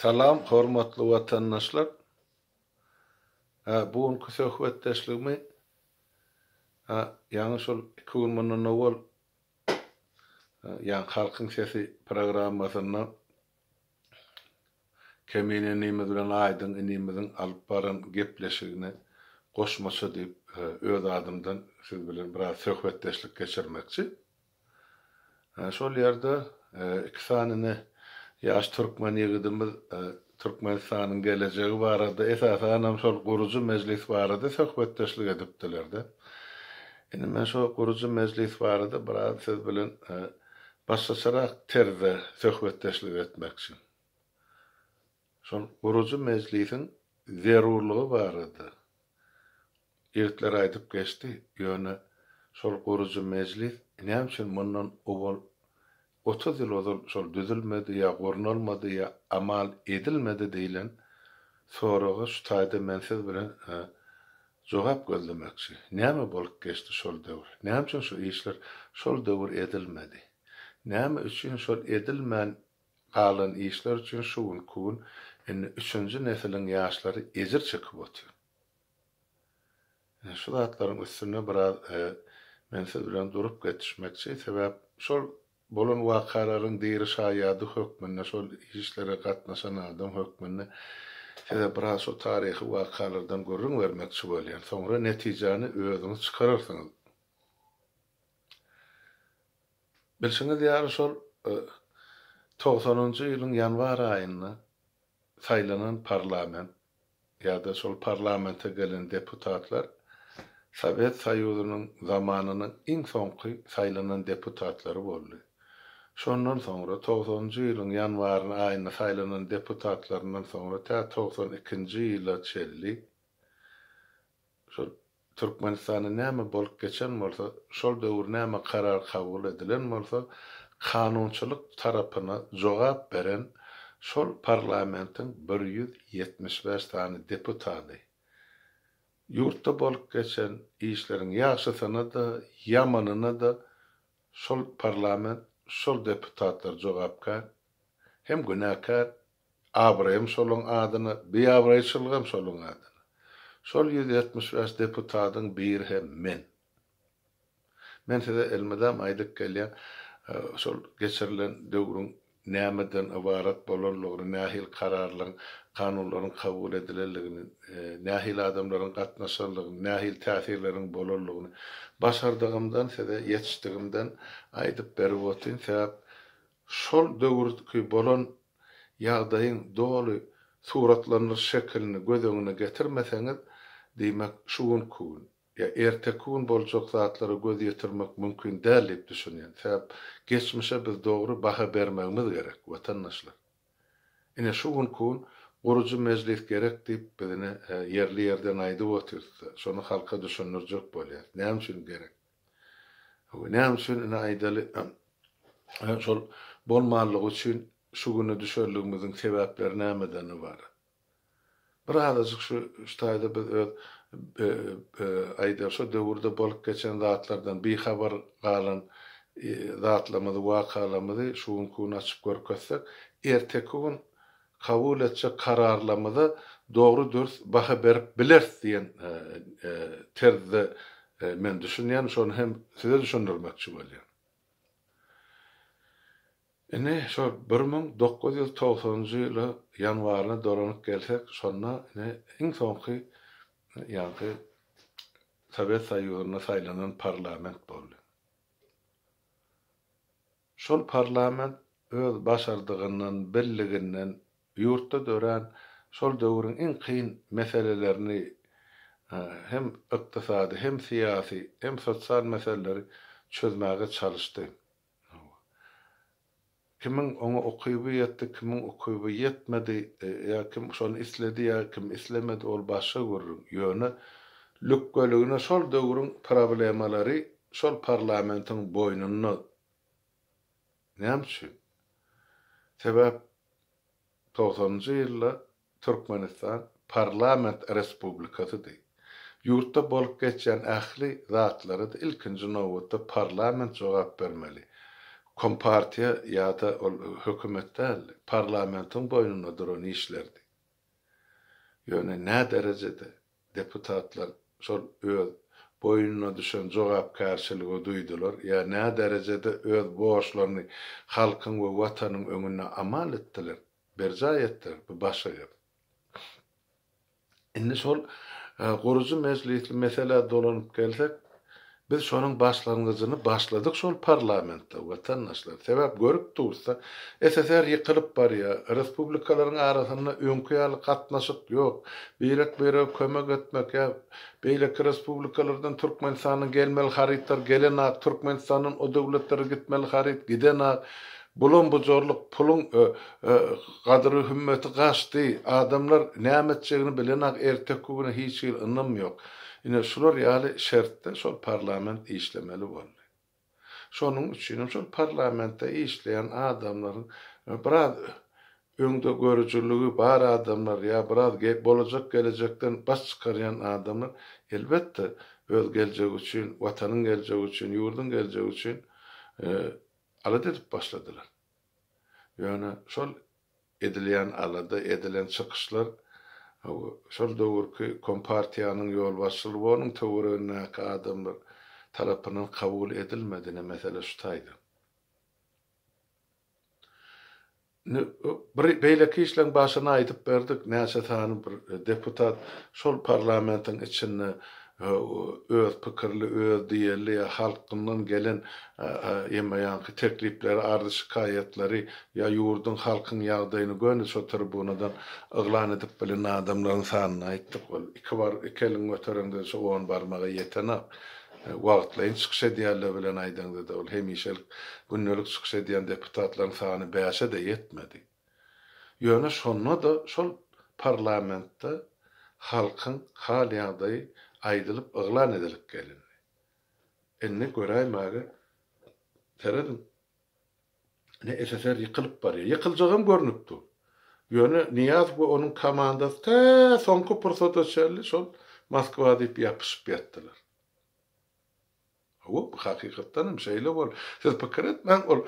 Salam, hormatlı vatandaşlar. E, bu unku sohbetdeşliğimi e, yanlış ol, iki gün bundan oval e, yani halkın sesi programmasından kemiğin enimiz bilen aydın enimizin alıp barın gepleşigini koşması deyip e, öz adımdan siz bilen biraz sohbetdeşlik geçirmekçi. E, şol yerde e, iki saniyini yaş Türkmeniye gidimiz Türkmenistan'ın geleceği barada esas anam şol kurucu meclis barada söhbetdeşlik edipdiler de. Indi men şol kurucu meclis barada biraz siz bilen başlaşarak terde söhbetdeşlik etmek için. Son kurucu meclisin zerurluğu barada. Yigitler aytıp geçdi, yönü şol kurucu meclis näme için mundan obol 30 yıl ozul şol düzülmedi ya gornalmadı ya amal edilmedi deyilen sorağa şu taýda mensiz bilen jogap Ne Näme bolup geçdi şol döwür? Ne üçin şu işler şol döwür edilmedi? Näme üçin şol edilmän galan işler üçin şuun kuun indi üçüncü neslin nesilin ýaşlary ejir çykyp otýar. Şu zatlaryň üstüne biraz e, mensiz bilen durup getişmekçi sebäp şol Bolun vakaların diğer şayadı hökmünne, şol işlere gatnaşan adam hökmünne, Şede biraz o tarihi vakalardan görün vermekçi bolýan. Sonra netijani özüňiz çykararsyňyz. Bilsene diýär şol 90-njy ýylyň ýanwar aýyna parlament ya da sol parlamente gelen deputatlar Sowet Sayıdının zamanının iň soňky saýlanan deputatlary boldy. Şondan soňra 90-njy ýylyň ýanwaryň aýyna saýlanan deputatlarından soňra tä 92-nji ýyla çelli şol Türkmenistany näme bolup geçen bolsa, şol döwür näme karar kabul edilen bolsa, kanunçylyk tarapyna jogap beren şol parlamentin 175 tany deputaty. Yurtta bolup geçen işlerin ýaşysyna da, ýamanyna da şol parlament sol deputatlar jogapkar, hem günahkar, abrayım solun adını, bir abrayçylyk hem solun adını. Sol 175 deputatın bir hem men. Men size elmedam aydık gelýän, sol e, geçirilen döwrün nämeden ibarat bolanlygyny, nähil kararlaryň, kanunların kabul edilenligini, e, nähil adamların gatnaşanlygyny, nähil täsirleriň bolanlygyny başardygymdan sede ýetişdigimden aýdyp berip otyn sebäp şol döwürtki bolan ýagdaýyň doly suratlanýar şeklini göz öňüne getirmeseňiz, diýmek şu gün ya ertekun bolçok saatlara göz ýetirmek mümkin değil dip düşünen. Tab geçmişe biz dogry baha bermemiz gerek vatandaşlar. Ene şu gün kun gurucu meclis gerek dip bizni e, yerli yerden aydıp oturtsa, şonu halka düşünürjek bolya. Näme üçin gerek? Bu näme üçin ene aydaly? E, şol bolmalyk üçin şu günü düşünlügimizin sebäpleri näme dänä bar? Bir halda şu şu taýda aýdarsa döwürde bolup geçen zatlardan bihabar galan zatlamady, e, wakalamadı şuun kun açyp görüp geçsek, erteki gün kabul etçe kararlamada doğru dürüst baha berip bilers diyen e, e, terzde e, men düşünýän şonu hem size düşündirmekçi bolýan. Ene şo 1990-njy ýylyň ýanwaryna dolanyp gelsek, şonda ene iň soňky Jahre Sovjetsajoorene saýlanan parlament boldy. Şol parlament öz başardygyndan, billiginden, yurtta dören şol döwrüň iň kyn meselelerini e, hem ykdysady, hem siyasi, hem sosyal meseleleri çözmeye çalıştı kimin onu okuyubu yetti, kimin okuyubu yetmedi, e, ya kim şonu isledi ya kim islemedi ol başa gurrun yönü. Lük gölüğüne şol dögürün problemleri sol parlamentin boynunu nem şu? Sebep 90-njy Türkmenistan parlament respublikasydy. Yurtta bolup geçen ähli zatlary ilkinji nowatda parlament jogap bermeli kompartiya ya da hökumet değil, parlamentin boynunadır onu işlerdi. Yani ne derecede deputatlar son öz boynuna düşen cevap karşılığı duydular ya ne derecede öz borçlarını halkın ve vatanın önüne amal ettiler, berza ettiler, bu başa yer. Şimdi sol Gurucu e, meclisli mesela dolanıp gelsek, biz onun başlangıcını başladık şol parlamentda vatandaşlar Sebep görüp dursa SSR yıkılıp ya republikaların arasında öňküýäli gatnaşyk yok. Beýlek bere kömek etmek ýa beýlek respublikalardan Türkmenistanyň gelmeli haritlar gelenak, Türkmenistanyň o döwletlere gitmeli harit gidenak. Bulun bu zorluk pulun gadry hümmeti gaşdy. Adamlar nämetçiligini bilenak ertek güni hiç ýyl ynnym ýok. Yine sular yali şertde sol parlament işlemeli bolmaly. Şonun üçin sol parlamentte işleyen adamların biraz öňde görücülüğü bar adamlar ya biraz ge bolajak gelecekden baş çıkaryan adamlar elbette öz gelecek için vatanın gelecek için yurdun gelecek için e, alat edip başladylar. Yani şol edilen alada edilen çıkışlar Şol döwürki kompartiýanyň ýolbaşçylygonyň töwerenäki adamlar tarapynyň kabul edilmedine mesele şutaýdy. bir beýleki işleň başyna aýdyp berdik, neyse tany bir deputat şol parlamentin içinde öz pikirli, öz diyeli, halkının gelen ýemeýänki e, e, teklipleri, ardy şikayetleri ya yurdun halkın ýagdaýyny göni şu tribunadan yglan edip bilen adamlaryň sanyny aýtdyk. Ol iki bar iki elin göterende şu on barmaga ýeten wagtlaýyn e, çykyş edýärler bilen aýdyňda da ol hemişe günnelik çykyş edýän deputatlaryň sany 5-e de ýetmedi. Ýöne şonda da şol parlamentte halkın hal ýagdaýy aydılıp ıglan edilip gelin. Enne görayim ağa, seredin. Ne SSR yıkılıp var ya, yıkılacağım görünüptü. Yönü Niyaz bu onun komandası te, sonku pursata şerli şol Moskva deyip yapışıp yattılar. bu hakikaten şeyle bol. Siz pikir etmen ol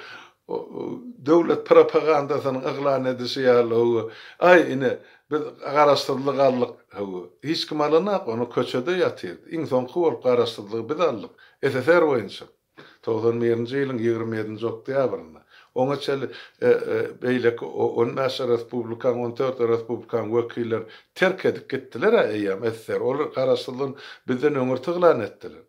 döwlet propagandasının yglan edişi ýaly howa ay ine biz garaşdyrlyk allyk howa hiç kim alanak onu köçede ýatyrdy iň soňky bolup garaşdyrlyk biz allyk SSR boýunça 91-nji ýylyň 27-nji oktýabrynda Oňa çel beýlek 10 maşa respublikan 14 respublikan wekiller terk edip gitdiler eýem SSR. Olar garaşdylyň bizden öňür tyglan etdiler.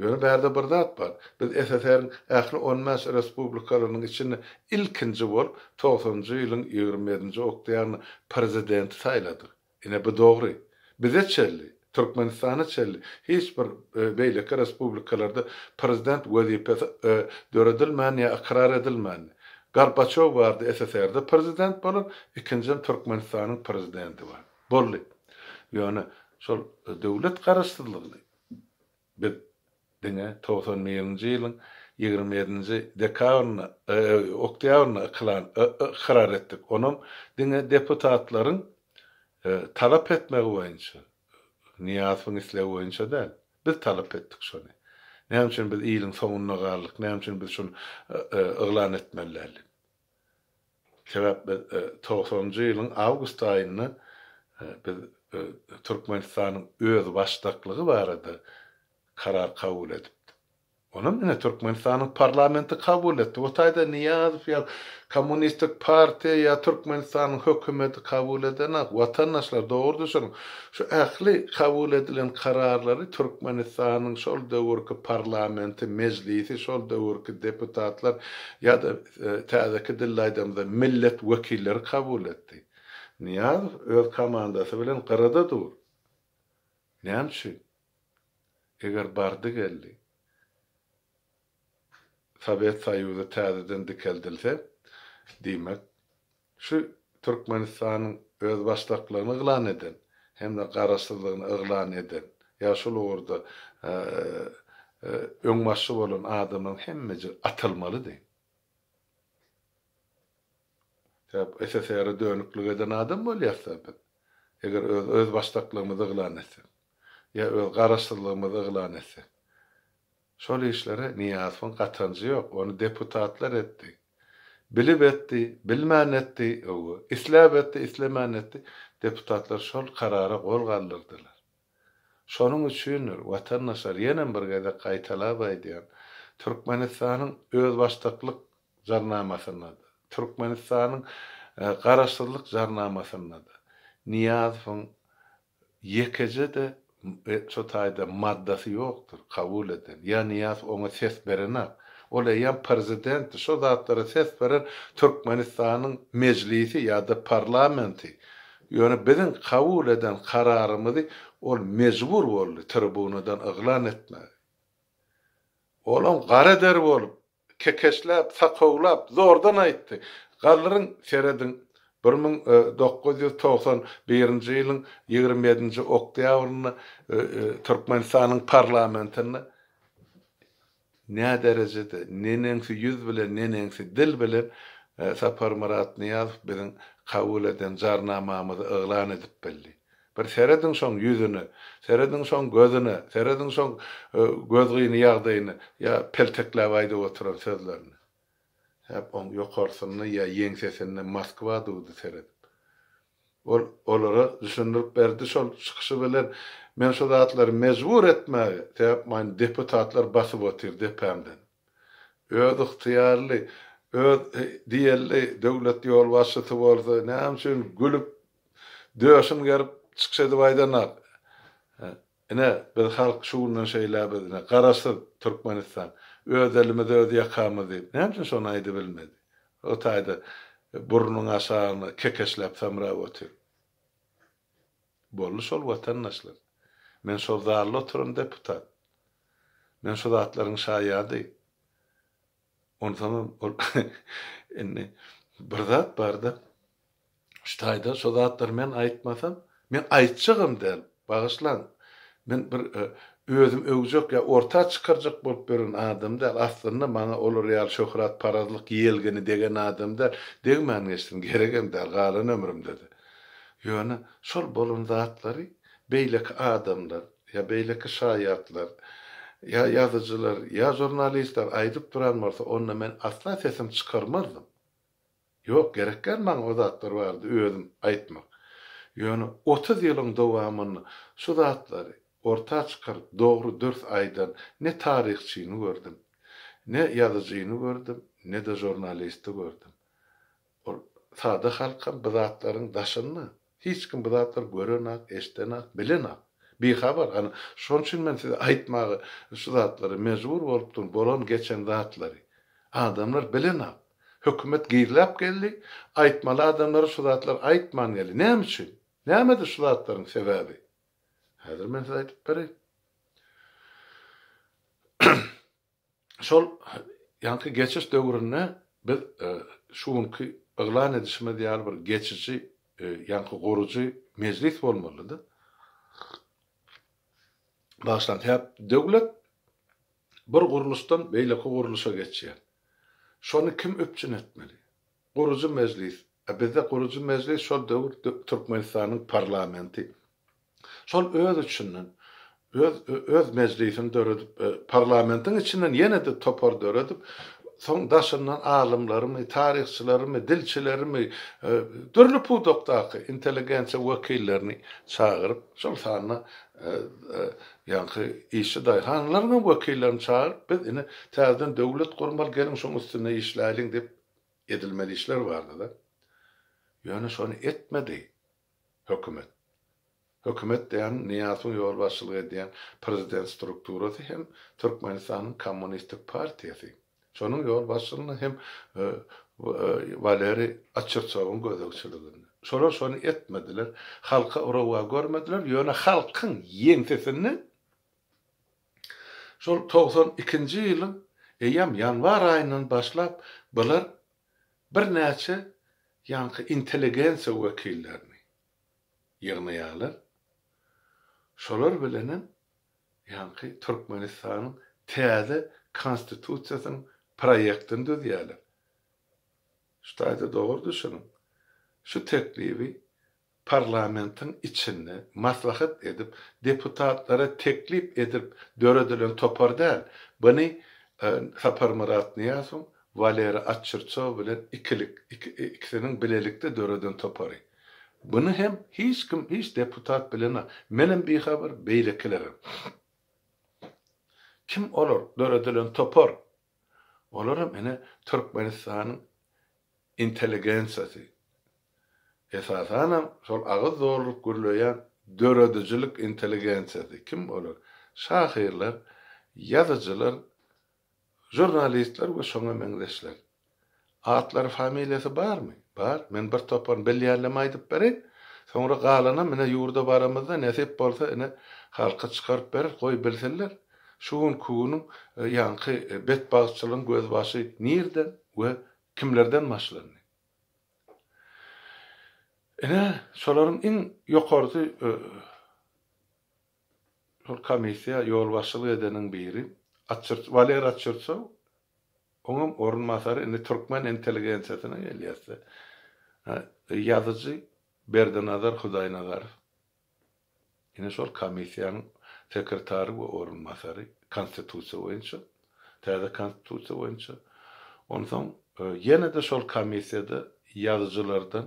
Ýöne berde birdat bar. Biz SSR-in ähli 15 respublikalarynyň içinde ilkinji bolup 90-njy ýylyň 27-nji oktyýaryny prezidenti saýladyk. Ine bu dogry. Bize çelli, Türkmenistana çelli. Hiç bir e, beýleki respublikalarda prezident wezipesi e, döredilmän ýa ikrar edilmän. Gorbaçov vardı SSR-de prezident bolup, ikinji Türkmenistanyň prezidenti bar. Bolly. Ýöne şol e, döwlet garaşsyzlygyny biz dine 91-nji ýylyň 27-nji dekabrna, e, oktýabrna kılan karar e, e, etdik. Onun dine deputatlaryň talap etmegi boýunça, niýatyň isle boýunça da biz talap etdik şonu. Näme üçin biz ýylyň soňuna galyk, näme üçin biz şunu yglan etmeliler? Sebäp 90-njy ýylyň awgust aýyny biz Türkmenistanyň öz başdaklygy bar edi karar kabul edip onun için Türkmenistan'ın parlamenti kabul etti. Otayda Niyazov ya Komünistik Parti ya Türkmenistan'ın hükümeti kabul eden vatandaşlar doğru düşünün. Şu ehli kabul edilen kararları Türkmenistan'ın şol dövrki parlamenti, meclisi, şol dövrki deputatlar ya da e, tazaki dillaydamda millet vekilleri kabul etti. Niyazov öz komandası bilen karada dur. Ne için? እግር ባርዲ geldi. Sovet Soyuzu täzeden dikeldilse, diýmek şu Türkmenistanyň öz başlaklaryny yglan eden, hem de garaşsyzlygyny yglan eden, ýaşul uğurda e, e, öňmaşçy bolan adamın hemmeji atylmalydy. Täp SSR dönüklük eden adam bolýar Eger öz, öz başlaklığımızı yglan etsin ya karıştırılığımız ıglan etse. Şol işlere Niyazoň gatancı ýok, onu deputatlar etti. Bilip etdi, bilmän etdi, owu islap etdi, islemän Deputatlar şol karara gol galdyrdylar. Şonuň üçin watandaşlar ýene bir gaýda gaýtalap aýdýan Türkmenistanyň öz başdaklyk jarnamasyna, Türkmenistanyň garaşsyzlyk e, jarnamasyna Niyazoň ýekeje de sotayda maddası yoktur, kabul eden. Ya niyaz ona ses verene, olayan prezidenti, şu zatlara ses veren Türkmenistan'ın meclisi ya da parlamenti. Yani bizim kabul eden kararımızı ol mecbur oldu tribunadan ıglan etme. Olam garader bolup, kekeşläp, sakovlap, zordan aytdy. Galların seredin 1991 yılın 27. oktyavrını Türkmenistan'ın parlamentini ne derecede, ne nenensi yüz ne nenensi dil bilen e, Sapar Murat Niyazov bizim kabul eden jarnamamızı ıglan edip belli. Bir seredin son ýüzüni, seredin son gözüni, seredin son e, gözgüni ýagdaýyny, ya peltekläp aýdyp oturan sözlerini hep on yukarısını ya yengsesini Moskva duydu seyredip. Ol, olara düşündürüp berdi sol çıkışı bilen men şu zatları mecbur etme sebep şey men deputatlar basıp otur depemden. Öz ihtiyarlı, öz e, diyelli devlet yol başçısı bolsa näme üçin gülüp döşüm gelip çıksa dewaydanar. Ne bir halk şuundan şeyler bizne. Qarasy Türkmenistan. özelimi de öde yakamı deyip ne yapsın son aydı bilmedi. O taydı burnun asağını kekeşlep tamra vatir. Bollu sol vatan Men sol darlı oturun deputat. Men sol atların sayya Onu tamam. Enne. Burda barda. Ştayda sol atlar men aytmasam. Men aytçıgım der. Bağışlan. Men bir e, özüm ögjek ya orta çıkarjak bolup beren adamdar aslında mana ol real şöhrat parazlyk ýelgini degen adamdar degmän geçdim gereken de garan ömrüm dedi. Yani şol bolun zatlary beýlek adamlar ya beýlek şaýatlar ya yazıcılar ya jurnalistler aýdyp duran bolsa onda ben aslan sesim çıkarmazdım. Yok gereken gelmen o zatlar vardı özüm aýtmak. Yani 30 ýylyň dowamyny şu zatlar orta çıkar doğru dört aydan ne tarihçiyini gördüm, ne yazıcıyını gördüm, ne de jurnalisti gördüm. Sada halkın bıdatların daşını, hiç kim bıdatlar görenak, eştenak, bilenak. Bir haber, hani, şon için ben size aitmağı şu zatları mecbur olup bolon geçen zatları. Adamlar bilenak. Hükümet girilap geldi, aitmalı adamları şu zatlar aitman geldi. Ne için? Ne amedi şu zatların sebebi? Heldermensheid Perry. Sol yankı geçiş dövrünü biz e, şuunki ıglan edişime diyar bir geçici e, yankı korucu meclis olmalıdı. Baştan hep devlet bir kuruluştan beyleki kuruluşa geçiyor. Şonu kim öpçün etmeli? Kurucu meclis. E, bizde kurucu meclis şu dövr Türkmenistan'ın parlamenti. Sol öz üçünden, öz, öz meclisin dörödüp, e, parlamentin içinden yine de topar dörödüp, son daşından alimlerimi, tarihçilerimi, dilçilerimi, e, dürlü pudoktaki inteligensiya vekillerini çağırıp, sol sana e, e, yankı işi dayhanlarının vekillerini çağırıp, biz yine tazdan devlet kurmal gelin şun üstüne işleyelim deyip edilmeli işler vardı da. Yani şunu etmedi hükümet hökumet diýen, niýatyň ýol başçylyk edýän prezident strukturasy hem Türkmenistanyň kommunistik partiýasy. Şonuň ýol başçylygyny hem e, e, Valeri Açyrçowyň gözegçiligini. Şolar şonu etmediler, halka urawa görmediler, ýöne halkın ýensesini şol 92-nji ýylyň eýem ýanwar aýynyň başlap bular bir näçe ýanky inteligensiýa wekillerini ýygnaýarlar. Şolar bilenin yani Türkmenistan'ın täze konstitusiýasynyň proýektini düzýärler. Şutaýda dogry düşünin. Şu teklifi parlamentin içinde maslahat edip deputatlara teklip edip döredilen topardan bunu e, saparmarat niyasun Valeri Atçırçov bilen ikilik ik, ikisinin bilelikte döreden topary. Bunu hem hiç kim, hiç deputat bilene, menim bir haber beylekilerim. Kim olur? Döredilen topor. Olurum ene Türkmenistan'ın intelligensiyasi. Esasanam sol ağız zorluk gürleyen döredicilik intelligensiyasi. Kim olur? Şahirler, yazıcılar, jurnalistler ve şoňa meňzeşler. Atlar familiyası var mı? Bar, men bir topan bilýärlem aýdyp berin. Sonra galana mine ýurda baramyzda näsip bolsa ine halka çykaryp berer, goý bilsinler. Şuun kuwunyň e, ýanky e, bet bagçylygyň göz başı nirden ve kimlerden başlandy? Ene şolaryň iň ýokardy şol e, komissiýa yol başçylyk edenin biri Valera Açırtsov onun orunmasarı indi Türkmen enteligensiýasyna gelýärse. Ýazyjy Berdinazar Hudaýnazar. Ine şol komisiýanyň sekretary we orunmasary konstitusiýa boýunça, täze konstitusiýa boýunça. Ondan yine de şol komissiýada ýazyjylardan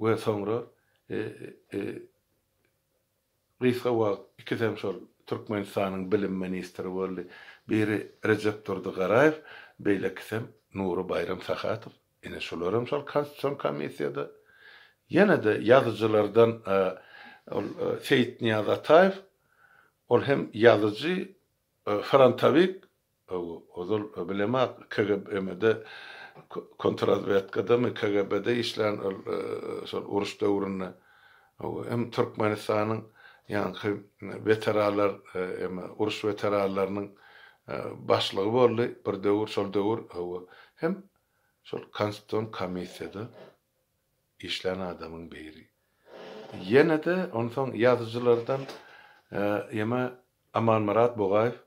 ve sonra e, e, Rifka wagt iki şol Türkmenistanyň bilim ministri boldy. Biri Recep Durdy Garaýew, beýlekisem Nuru Bayram Sahatov ene şolaram şol konstitusion komissiýada yine de ýazyjylardan e, ol e, Seyit Niyaz Ataev ol hem ýazyjy e, Frantavik ozul bilema KGB'de kontrazvetkada mı KGB'de işlen şol uruş döwründe hem Türkmenistanyň ýa-ni veteranlar, uruş veteranlarynyň başlığı bolly bir döwür şol döwür öwe hem şol konstitutsiyon komissiyada işlän adamyň beýri. Ýene de onsoň ýazyjylardan ýeme e, Aman Murat Bogaýew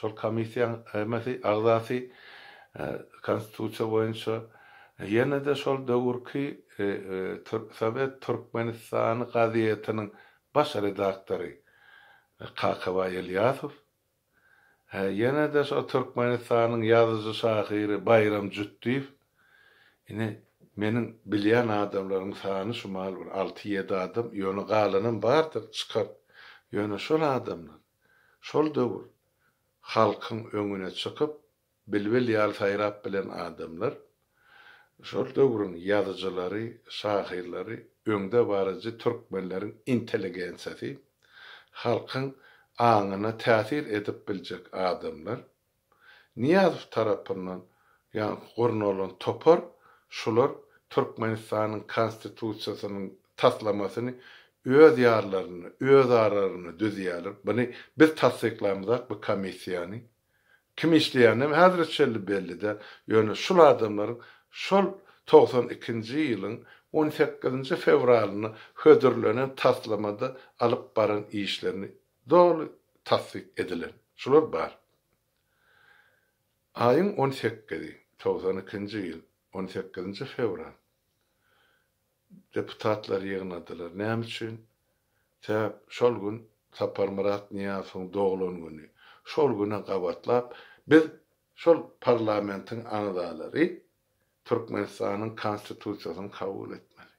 şol komissiýa emesi agzasy e, konstitusiýa boýunça ýene de şol döwürki e, Sovet Türkmenistan gaziýetiniň baş redaktörü KKV Eliasow yana da so Türkmenistan'ın yazıcı şahiri Bayram Cüttiyev ine menin bilýän adamlaryň sany şumal 6-7 adam ýöne galanym bardyr çykar. Ýöne şol adamlar. Şol döwür halkyň öňüne çykyp bilbil ýal saýrap bilen adamlar. Şol döwrüň ýazyjylary, şairleri öňde baryjy türkmenleriň intelligensiyasy Halkın anına täsir edip biljek adamlar Niyazow tarapyndan ýa gurnulan topar şular Türkmenistanın konstitusiýasynyň taslamasyny öz ýarlaryny, öz araryny düzýärler. Buni biz tasdiklamyzak bu komissiýany. Kim işleýäni häzir şeýle belli de, ýöne şu adamlaryň şol 92-nji ýylyň 18-nji fevralyny taslamada alıp baran işlerini doğru tasdik edilir. Şular bar. Ayın 18-i, 92-nji ýyl 18-nji fevral. Deputatlar ýygnadylar. Näme üçin? Täp şol gün Sapar Murat Niyazowyň doğulan güni. Şol güne gabatlap biz şol parlamentin anadalary Türkmenistanın konstitusiýasyny kabul etmeli.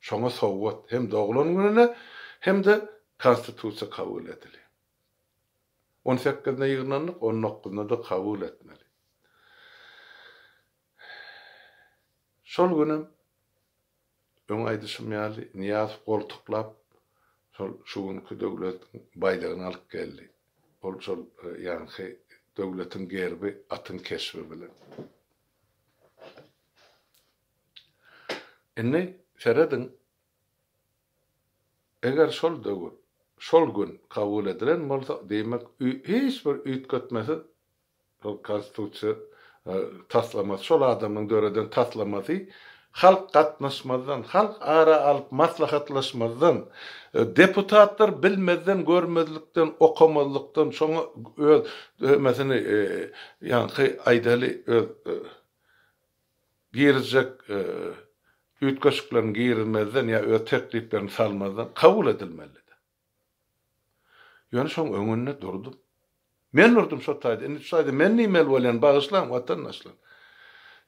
Şoňa sowgat hem doğulan gününe hem de konstitusiya kabul edili. 18'de yığınanlık 19'da da kabul etmeli. Sol günüm öňe aýdyşym ýaly Niýaz gol tuplap şu günkü döwletiň baylygyny alyp geldi. Ol sol ýa-ni e, döwletiň gerbi atyn keşbi bilen. Enne şeredin eger şol döwlet şol gün kabul edilen bolsa demek hiç bir üýtgetmesi şol konstitusiýa taslaması, şol adamyň döreden taslamasy halk gatnaşmazdan, halk ara alıp maslahatlaşmazdan, e, deputatlar bilmezden, görmezlikden, okamazlıktan, şoňa öz mesela e, yani aydaly öz girecek e, üýtgeşiklaryň girilmezden ýa öz tekliplerini salmazdan kabul edilmeli. Yani Yönsam önüne durdum. Men durdum sotaydı. Eni tutsaydı men nimel velen bağışlan vatan naslan.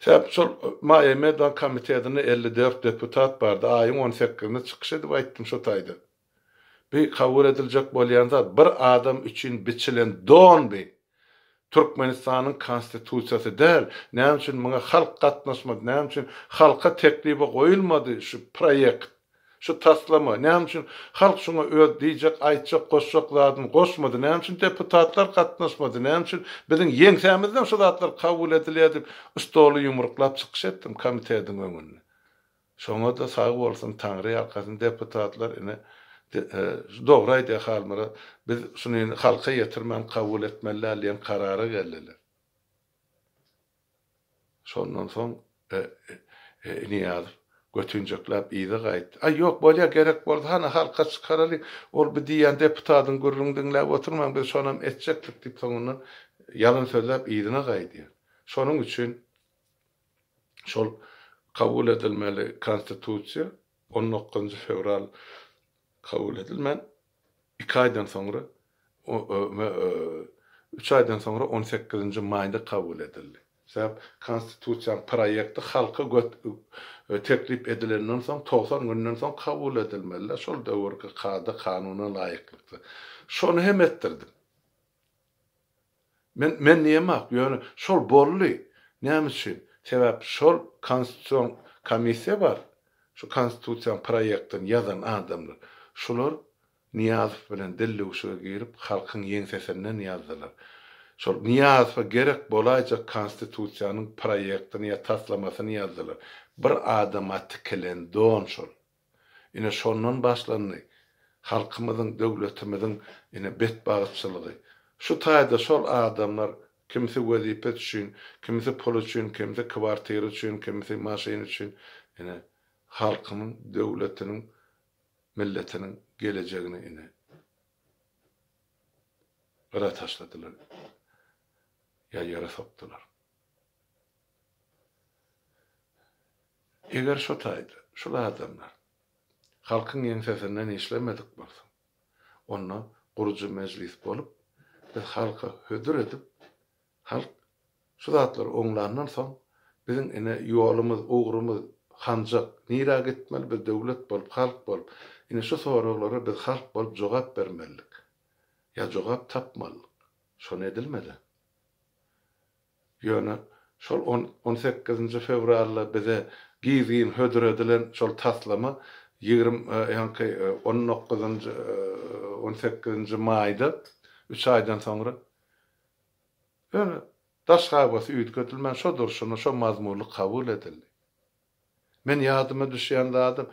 Sebep sol Maya Medan Komitedini 54 deputat bardı. Ayın 18'ine çıkış edip aytdım sotaydı. Bir kabul edilecek bolyanza bir adam için biçilen don bir. Türkmenistan'ın konstitutsiyası değil. Ne için bana halk katnaşmadı, ne için halka teklifi koyulmadı şu proyekt şu taslama, ne için halk şuna öl diyecek, aytacak, koşacaklardan koşmadı, ne için deputatlar katlaşmadı, ne için bizim yengsemizden şu zatlar kabul ediliyedip, Ustalı yumruklap çıkış ettim komitedin önüne. Şoňa da sag bolsun Taňry arkasyn deputatlar ine dogry aýdy halmara biz şunu halka ýetirmän kabul etmeliler diýen karara geldiler. Şondan soň e, e, e, Niýaz götünceklep izi gayet. Ay yok bolya gerek vardı hani halka çıkaralı ol bir diyen deputatın gururundunla oturman biz sonam etceklik dip sonunu yalan sözlep izine gayet diyor. Şonun için şol kabul edilmeli konstitusiya 19 fevral kabul edilmen 2 aydan sonra 3 aydan sonra 18. mayda kabul edildi. Sebep konstitusiyan proyekti halka teklif edilenden soň 90 günden son kabul edilmeliler. Şol döwürki kada kanuna laýyklykdy. Şonu hem etdirdim. Men men niýemak? Ýöne şol bolly. Näme üçin? Sebep şol konstitusiýon komissiýa var. Şu konstitusiýon proýektin ýazan adamlar. Şular Niyazow bilen dillewşe girip halkyň ýeňsesinden ýazdylar. Şol Niyazow gerek bolayca konstitusiýanyň proýektini ýa taslamasyny ýazdylar bir adama tikilen don şol. Ine şondan başlanny. Halkymyzyň, döwletimiziň ine bet bagçylygy. Şu tayda, şol adamlar kimse wezipe düşün, kimse pul üçin, kimse kwartira üçin, kimse maşin üçin, ine halkymyň, döwletiniň, milletiniň gelejegini ine ıra taşladılar. Ya yara soktular. Eger şotaydı, şula adamlar. Halkın ensesinden işlemedik bolsun. Onunla kurucu meclis bolup, biz halka hödür edip, halk şu zatlar oňlandan son, bizim ene ýolumyz, ugrumyz hanjak nira gitmeli bir döwlet bolup, halk bolup, ene şu soraglara biz halk bolup jogap bermelik. Ya jogap tapmalık, Şonu edilmedi. Ýöne şol 18-nji fevralda bize giyin hödüredilen şol taslama 20 ýa-ni 19-njy 18-nji maýda 3 aýdan soňra öne daş gawasy üýt götülmen şo durşuny şo mazmunly kabul edildi. Men ýadyma düşýän adam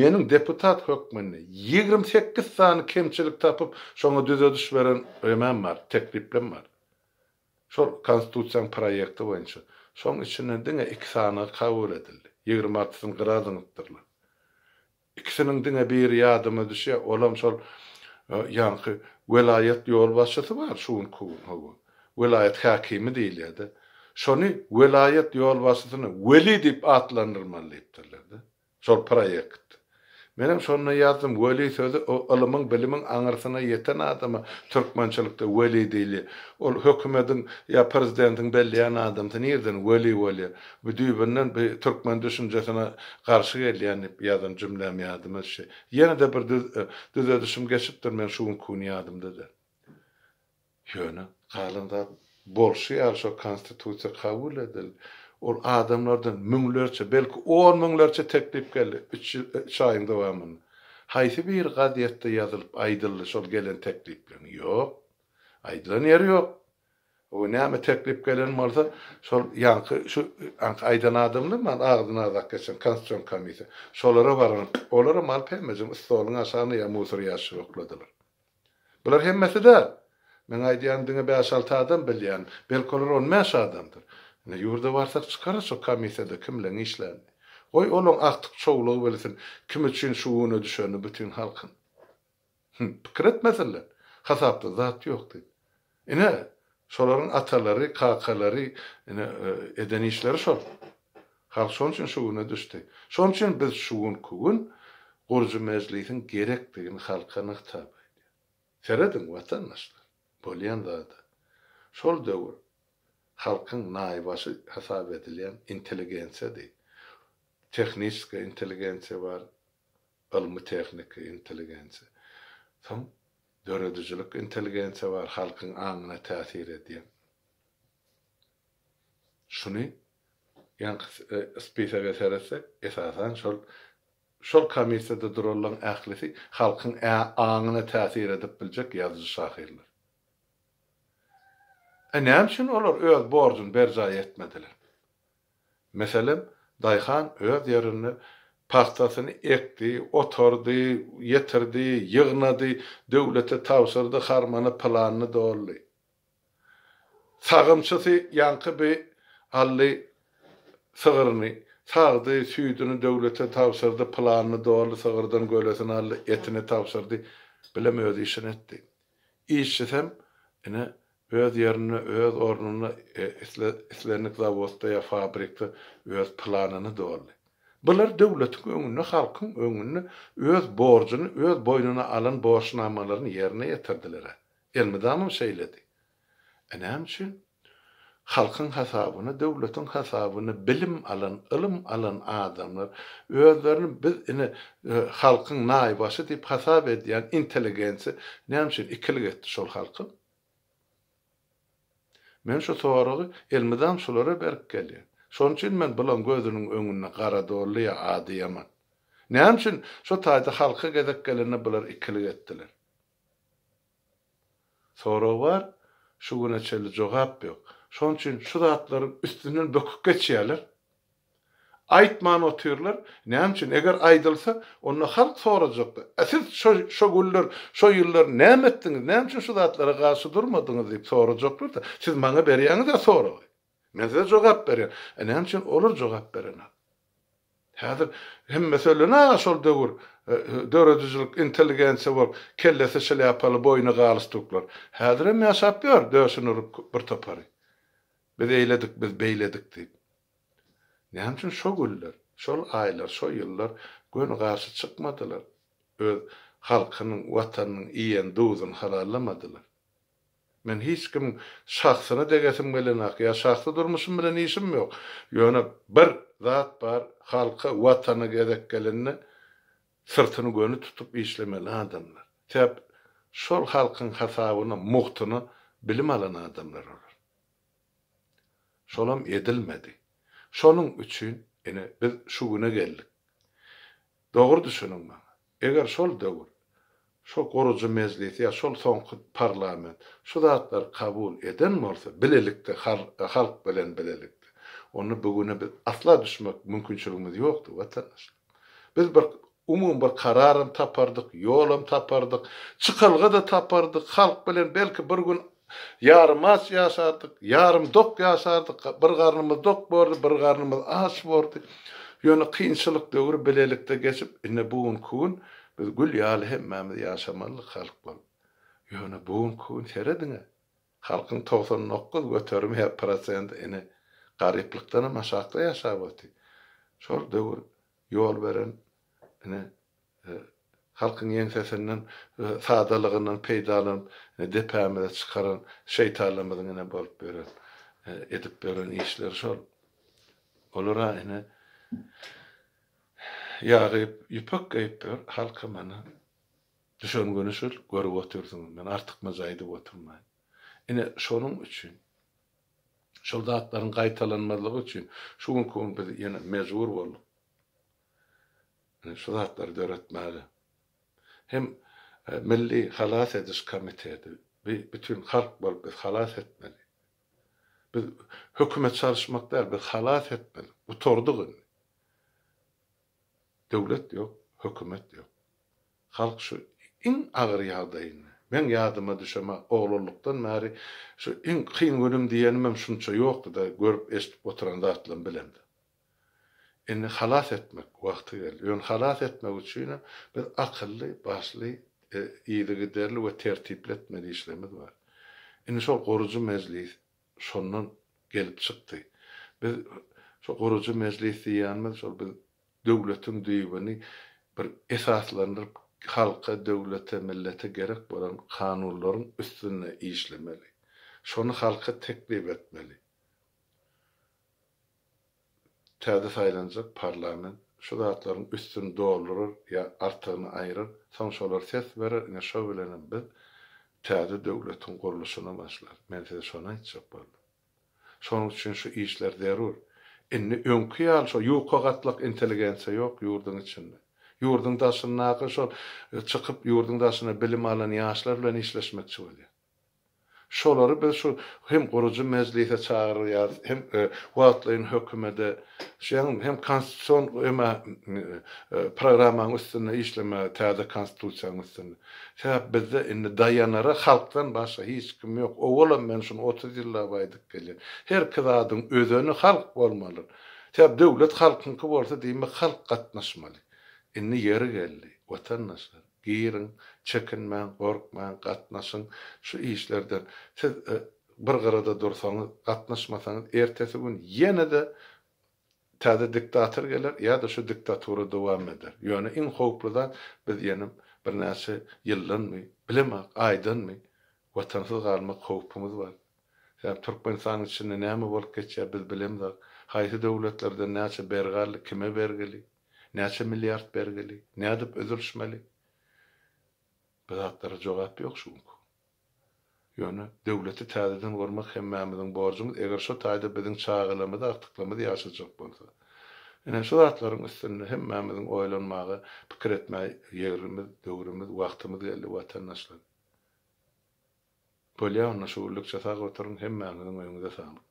meniň deputat hökmünde 28 sany kemçilik tapyp şoňa düze düş beren ömen bar, tekliplim bar. Şol konstitusiýaň proýekti boýunça şoň içinden diňe 2 sany kabul edildi yigirmatısyn gyradyňyzdyrlar. Ikisinin diňe bir ýadyma düşýär, olam şol ýanky e, velayet ýol başçysy bar, şuň kuwun Velayet hakimi diýilýärdi. Şonu velayet ýol başçysyny veli dip atlandyrmalypdyrlar. Şol proýekt. Benim sonuna yazdım. Veli sözü o ılımın, bilimin anırsına yeten adamı Türkmençilikte veli değil. O hükümetin ya prezidentin belleyen adamı nereden veli veli. Bu düğbünden bir Türkmen düşüncesine karşı gelen yazdım cümlem yazdım. Şey. Yine de bir düz, e, düze düşüm geçiptir ben şuun kuni yazdım dedi. Yöne, kalında bolşu yarşo konstitusiya kabul edildi o adamlardan münglerçe, belki on münglerçe teklip geldi, üç, üç e, ayın devamını. Haysi bir gadiyette yazılıp aydıllı şol gelen tekliplerin yok. Aydılan yer yok. O näme teklip gelen bolsa, şol yankı şu yankı aýdan adamlar man ağzına azak geçen konstitusiyon komissiyası. Şolara baran, olara mal peýmezim, stolun aşagyna ya musur ýaşyp okladylar. Bular hemmesi de Ben aydın diňe 5-6 adam bilýän, belki olar 15 adamdyr. Ne yurda varsak çıkara çok kamisede kimleň işlerini. Oy olon artık çoğuluğu bilsin, kim için şuunu düşeni bütün halkın. Pikir etmesinler. Hasapta zat yok dedi. Ine, şolaryň atalary, kakalary, ine, e, eden işleri şol. Halk şoň üçin şuuna düşdi. Şoň üçin biz şuun kugun, Gurcu Meclisi'n gerekdigini halka nıhtab. Seredin vatandaşlar. Bolyan zada. Şol dövür halkın naibası hesap edilen inteligensiyadır. Teknik inteligensiya var, ilmi teknik inteligensiya. Tam döredücülük inteligensiya var, halkın anına tesir edilen. Şunu yani e, spisa veserese esasen şol şol kamissiyada durullan ahlisi halkın anına tesir edip bilecek yazıcı şahirler. E ne için olur? Öz borcun bercay etmediler. Meselem, Dayhan öz yerini, pastasını ekdi, oturdu, yetirdi, yığnadı, devlete tavsırdı, harmanı, planını doğru. Sağımçısı yankı bir halli sığırını, sağdı, süydünü devlete tavsırdı, planını doğru, sığırdan gölesini halli, etini tavsırdı. Bilem öz işini etti. İşçisem, yine öz yerini, öz ornunu, e, islerini zavodda ya fabrikta öz planını doğru. Bular döwletiň öňünde, halkın öňünde öz borjyny, öz boýnuna alan borçnamalaryny ýerine ýetirdiler. Elmidamym şeýledi. Enäm üçin halkyň hasabyny, döwletiň hesabını bilim alan, ilim alan adamlar özlerini biz ini halkın e, naýbaşy diýip hasap edýän inteligensi ne üçin ikilik etdi şol halkyň? Men şu soragy elmedam şulara berk gelýär. Şonuň üçin men bulan gözüniň öňüne garadorly ya adyýaman. Näme üçin şu taýda halka gezek gelene bular ikili etdiler. Sora var, şu güne çeli jogap ýok. Şonuň üçin şu zatlaryň üstünden böküp geçýärler. Aytman oturlar. Näme üçin? Eger aýdylsa, onu halk sorajakdy. E siz şo şo günler, şo ýyllar näme etdiňiz? Näme üçin şu zatlara garşy durmadyňyz diýip sorajaklar da, siz maňa berýäňiz da soraw. Men size jogap berýän. E näme üçin olur jogap beren? Häzir hem meselene şol döwür, döredüzlük, inteligensiýa var, kellesi şilyapaly boynu galstuklar. Häzir hem ýaşap bir topary. Biz eyledik, biz beyledik diýip. Näme üçin şo günler, şol aýlar, şo yıllar gön garşy çykmadylar. Öz halkynyň, watanynyň iýen duwudyny halallamadylar. Men hiç kim şahsyna degesim gelenak, ya şahsy durmuşum bilen işim yok. Yöne bir zat bar halka vatanı gedek gelinni sırtını gönü tutup işlemeli adamlar. Tep şol halkın hasavını, muhtunu bilim alan adamlar olur. Şolam edilmedi. Şonun üçün ene biz şu güne geldik. Doğru düşünün bana. Eger şol döwür, şol gorucu mezliyeti ya şol soňky parlament, şu zatlar kabul eden mi bolsa bilelikde halk e, bilen bilelikde. Onu bugüne biz asla düşmek mümkinçiligimiz ýokdy watandaş. Biz bir umum bir kararım tapardık, yolum tapardık, çıkalga da tapardık, halk bilen belki bir gün Yarım maç yaşardık, yarım dok yaşardık. Bir karnımız dok bordu, bir karnımız aç bordu. Yönü kıyınçılık dövür bilelikte geçip, inne bugün kuğun, biz gül yali hemmemiz yaşamalı halk bol. Yönü bugün kuğun seredine. Halkın 99 götürme prosent ini gariplikten maşakta yaşabatı. Şol dövür yol veren, ini, halkın ensesinden sadalığından e, peýdalan e, depämize çykaran şeytanlamyzyň ene bolup beren edip beren işler şol. Olara ene ýaryp ýüpek gaýyp halka mana düşüngüni şol görüp otursun. Men artık mazaydı oturmay. Ene şonun üçin şol zatlaryň gaýtalanmazlygy üçin şu gün biz ýene mejbur bolduk. Şol zatlar döretmäli hem e, milli halas ediş komiteti, bütün halk bolup biz halas etmeli. Biz hükümet çalışmak değil, biz halas etmeli. Bu torduk Devlet yok, hükümet yok. Halk şu in ağır yağdayını. Men yadıma düşeme oğlulluktan mari şu in kıyın günüm diyenimem şunça yoktu da görüp eşitip oturan zatlan bilemdi inni halas etmek vakti geldi. Yani halas etmek için bir akıllı, başlı, e, iyiliği derli ve tertipletmeli işlemi var. Inni şol korucu meclis şondan gelip çıktı. Biz şol korucu meclis diyanmız, şol biz dövletin düğünü bir esaslandırıp halka, dövlete, millete gerek olan kanunların üstüne işlemeli. Şonu halka teklif etmeli terde saylanacak parlament şu zatların üstünü doldurur ya artığını ayırır. Sonuç olar ses verir. Yine şu bilenim biz täze döwletin guruluşuna başlar. Men size şonu aýtjak boldum. Şonuň üçin şu işler zerur. Inni öňkü ýaly şo ýuka gatlyk inteligensiýa ýok ýurdun içinde. Ýurdun daşynaky şol e, çykyp ýurdun daşyna bilim alan ýaşlar bilen işleşmekçi bolýar şoları biz şu hem gurucu mezliyete çağırıyar, hem e, vaatlayın hükümede, şeyin, hem konstitusyon öme e, e programın üstünde işleme, täze konstitusiyanın üstünde. Şey, Sebep bizde indi dayanara halktan başka hiç kim yok. Oğlan ben şunu 30 yılla baydık gelin. Her kızadın özünü halk olmalı. Sebep şey, devlet halkınki bolsa deyimi halk katnaşmalı. Inni yeri geldi, vatandaşlar giyirin, çekinmän, gorkmän, gatnaşyn şu işlerden. Siz e, bir gyrada dursaňyz, gatnaşmasaňyz, ertesi gün ýene de tadı diktatör gelir, ya da şu diktatura dowam eder. Ýöne iň howplydan biz ýene bir näçe ýyllanmy, bilemek, aýdanmy, watansız var? howpumyz Türk Ýa Türkmenistanyň içinde näme bolup geçýär biz bilemdik. Haýsy döwletlerden näçe bergally, kime bergeli, näçe milliard bergeli, nädip özürüşmeli bidatlara cevap yok çünkü. Yani devleti täzeden görmek hemmemiziň borjumyz. Eger şu taýda biziň çağılamyda, aktyklamadı ýaşajak bolsa. Ene şu zatlaryň üstünde hemmemiziň oýlanmagy, pikir etmäge ýerimiz, döwrümiz, wagtymyz geldi watandaşlar. Bolýa, ona şuwurluk çatag oturuň hemmemiziň öňünde salyp.